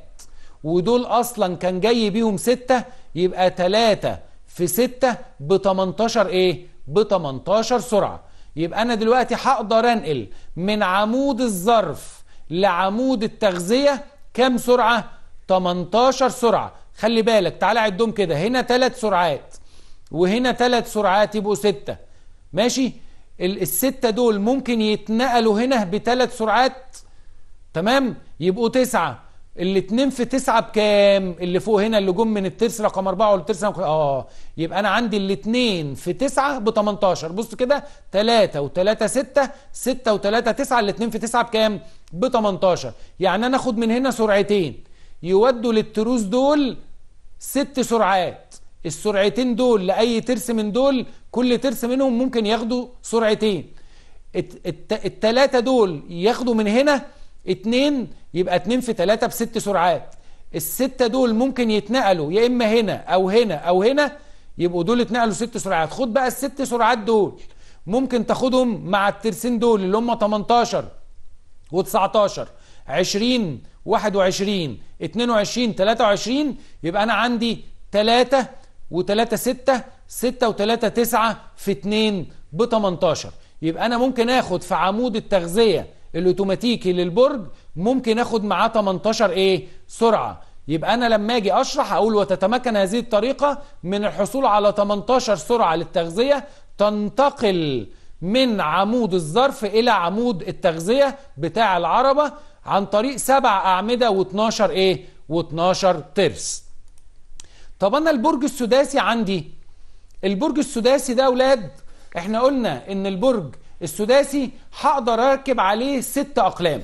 ودول اصلا كان جاي بيهم ستة يبقى ثلاثة في ستة ب 18 ايه ب 18 سرعة يبقى انا دلوقتي هقدر انقل من عمود الظرف لعمود التغذية كام سرعة 18 سرعة خلي بالك تعالى عدهم كده هنا ثلاث سرعات وهنا ثلاث سرعات يبقوا ستة ماشي الستة دول ممكن يتنقلوا هنا بثلاث سرعات تمام يبقوا تسعة الاتنين في تسعة بكام اللي فوق هنا اللي جم من الترس رقم أربعة والترس رقم اه يبقى أنا عندي الاتنين في تسعة بتمنتاشر بص كده تلاتة وتلاتة ستة ستة وتلاتة تسعة الاتنين في تسعة بكام بتمنتاشر يعني أنا أخد من هنا سرعتين يودوا للتروس دول ست سرعات السرعتين دول لأي ترس من دول كل ترس منهم ممكن ياخدوا سرعتين التلاتة دول ياخدوا من هنا اتنين يبقى اتنين في تلاتة بست سرعات الستة دول ممكن يتنقلوا يا إما هنا أو هنا أو هنا يبقوا دول اتنقلوا ست سرعات خد بقى الست سرعات دول ممكن تاخدهم مع الترسين دول اللي هم 18 و19 20 21 22 23 يبقى أنا عندي 3 و3 6 6 و3 9 في 2 ب 18 يبقى انا ممكن اخد في عمود التغذيه الاوتوماتيكي للبرج ممكن اخد معاه 18 ايه سرعه يبقى انا لما اجي اشرح اقول وتتمكن هذه الطريقه من الحصول على 18 سرعه للتغذيه تنتقل من عمود الظرف الى عمود التغذيه بتاع العربه عن طريق سبع اعمده و12 ايه و12 ترس طب انا البرج السداسي عندي البرج السداسي ده اولاد احنا قلنا ان البرج السداسي هقدر اركب عليه ست اقلام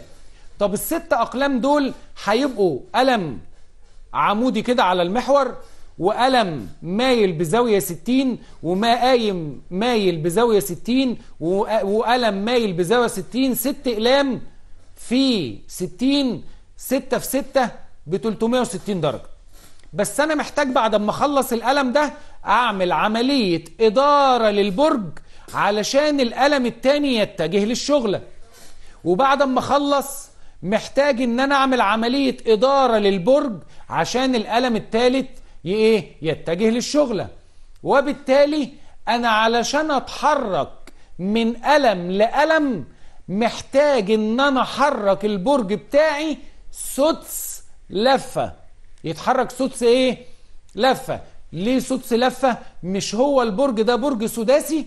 طب الست اقلام دول هيبقوا قلم عمودي كده على المحور وقلم مايل بزاويه 60 وما قايم مايل بزاويه 60 وقلم مايل بزاويه 60 ست اقلام في 60 6 في 6 ب 360 درجه بس انا محتاج بعد ما اخلص القلم ده اعمل عمليه اداره للبرج علشان القلم التاني يتجه للشغله وبعد ما اخلص محتاج ان انا اعمل عمليه اداره للبرج عشان القلم التالت ايه يتجه للشغله وبالتالي انا علشان اتحرك من قلم لقلم محتاج ان انا احرك البرج بتاعي سدس لفه يتحرك سدس ايه لفه ليه سدس لفه مش هو البرج ده برج سداسي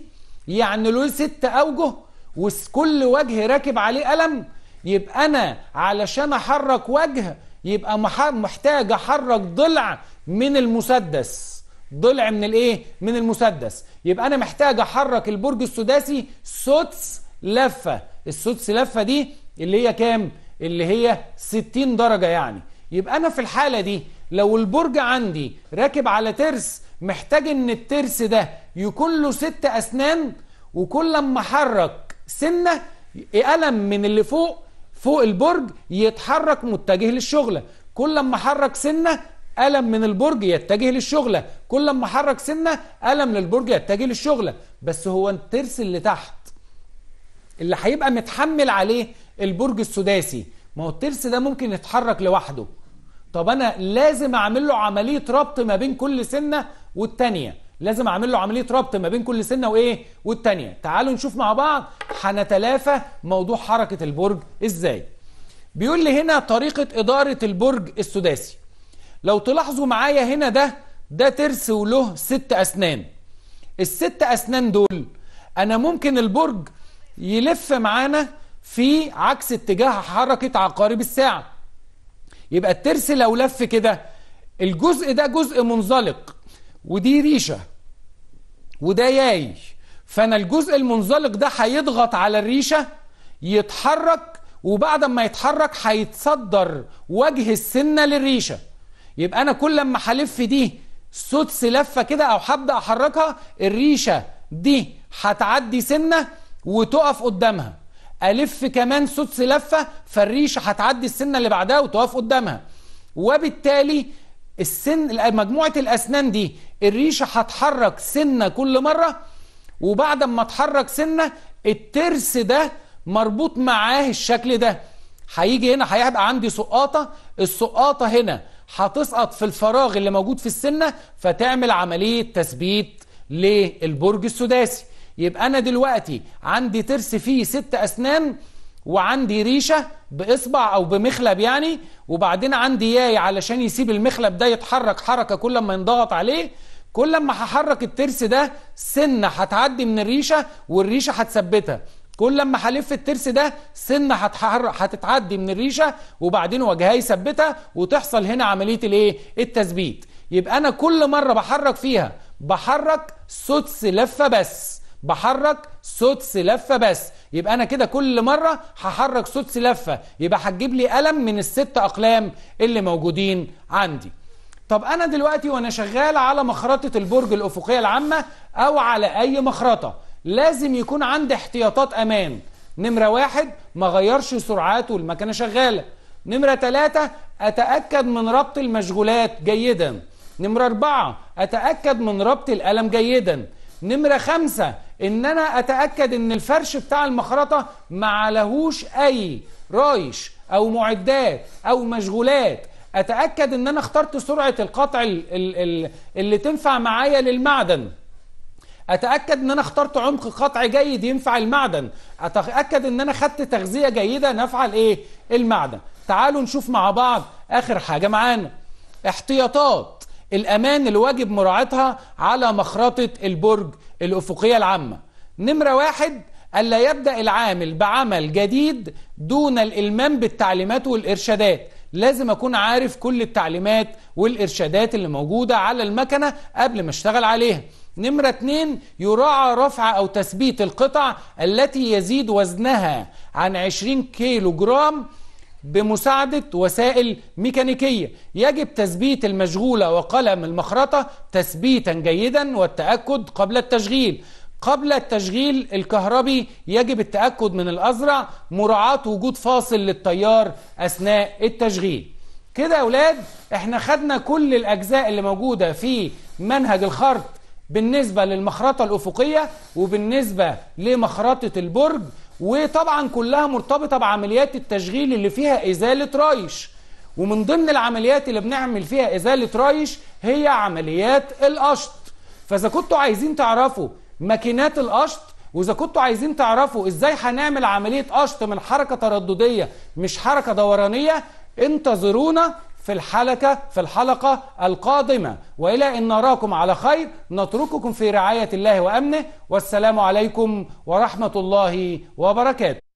يعني له ست اوجه وكل وجه راكب عليه قلم يبقى انا علشان احرك وجه يبقى محتاج احرك ضلع من المسدس ضلع من الايه من المسدس يبقى انا محتاج احرك البرج السداسي سدس لفه السدس لفه دي اللي هي كام اللي هي 60 درجه يعني يبقى أنا في الحالة دي لو البرج عندي راكب على ترس محتاج إن الترس ده يكون له ست أسنان وكل ما أحرك سنة قلم من اللي فوق فوق البرج يتحرك متجه للشغلة كل ما أحرك سنة قلم من البرج يتجه للشغلة كل ما أحرك سنة قلم للبرج يتجه للشغلة بس هو الترس اللي تحت اللي هيبقى متحمل عليه البرج السداسي ما هو الترس ده ممكن يتحرك لوحده طب انا لازم اعمل له عمليه ربط ما بين كل سنه والتانيه لازم اعمل له عمليه ربط ما بين كل سنه وايه والتانيه تعالوا نشوف مع بعض هنتلافى موضوع حركه البرج ازاي بيقول لي هنا طريقه اداره البرج السداسي لو تلاحظوا معايا هنا ده ده ترس وله ست اسنان الست اسنان دول انا ممكن البرج يلف معانا في عكس اتجاه حركه عقارب الساعه يبقى الترس لو لف كده الجزء ده جزء منزلق ودي ريشة وده ياي فانا الجزء المنزلق ده هيضغط على الريشة يتحرك وبعد ما يتحرك هيتصدر وجه السنة للريشة يبقى انا كل لما هلف دي سدس لفة كده او هبدأ احركها الريشة دي هتعدي سنة وتقف قدامها ألف كمان سدس لفة فالريشة هتعدي السنة اللي بعدها وتقف قدامها وبالتالي السن مجموعة الأسنان دي الريشة هتحرك سنة كل مرة وبعد ما اتحرك سنة الترس ده مربوط معاه الشكل ده هيجي هنا هيبقى عندي سقاطة السقاطة هنا هتسقط في الفراغ اللي موجود في السنة فتعمل عملية تثبيت للبرج السداسي يبقى أنا دلوقتي عندي ترس فيه ست أسنان وعندي ريشة بإصبع أو بمخلب يعني وبعدين عندي ياي علشان يسيب المخلب ده يتحرك حركة كل ما ينضغط عليه كل ما هحرك الترس ده سنة هتعدي من الريشة والريشة هتثبتها كل لما هلف الترس ده سنة هتتعدي من الريشة وبعدين وجهها يثبتها وتحصل هنا عملية الايه؟ التثبيت يبقى أنا كل مرة بحرك فيها بحرك سدس لفة بس بحرك سدس لفة بس يبقى أنا كده كل مرة هحرك سدس لفة يبقى هتجيب لي قلم من الست أقلام اللي موجودين عندي طب أنا دلوقتي وأنا شغال على مخرطة البرج الأفقية العامة أو على أي مخرطة لازم يكون عندي احتياطات أمان نمرة واحد ما غيرش سرعاته المكنة شغالة نمرة ثلاثة أتأكد من ربط المشغولات جيدا نمرة أربعة أتأكد من ربط القلم جيدا نمرة خمسة ان انا اتاكد ان الفرش بتاع المخرطه ما عليهوش اي رايش او معدات او مشغولات اتاكد ان انا اخترت سرعه القطع اللي تنفع معايا للمعدن اتاكد ان انا اخترت عمق قطع جيد ينفع المعدن اتاكد ان انا خدت تغذيه جيده نافعه ايه المعدن تعالوا نشوف مع بعض اخر حاجه معانا احتياطات الأمان اللي واجب مراعاتها على مخرطة البرج الأفقية العامة نمرة واحد ألا يبدأ العامل بعمل جديد دون الإلمام بالتعليمات والإرشادات لازم أكون عارف كل التعليمات والإرشادات اللي موجودة على المكنة قبل ما اشتغل عليها نمرة اتنين يراعى رفع أو تثبيت القطع التي يزيد وزنها عن 20 كيلو جرام بمساعدة وسائل ميكانيكية يجب تثبيت المشغولة وقلم المخرطة تثبيتا جيدا والتأكد قبل التشغيل قبل التشغيل الكهربي يجب التأكد من الأزرع مراعاة وجود فاصل للتيار أثناء التشغيل كده يا أولاد احنا خدنا كل الأجزاء اللي موجودة في منهج الخرط بالنسبة للمخرطة الأفقية وبالنسبة لمخرطة البرج وطبعا كلها مرتبطة بعمليات التشغيل اللي فيها إزالة ريش ومن ضمن العمليات اللي بنعمل فيها إزالة ريش هي عمليات القشط فإذا كنتوا عايزين تعرفوا ماكينات القشط وإذا كنتوا عايزين تعرفوا إزاي هنعمل عملية قشط من حركة ترددية مش حركة دورانية انتظرونا في الحلقة في الحلقة القادمة وإلى أن نراكم على خير نترككم في رعاية الله وأمنه والسلام عليكم ورحمة الله وبركاته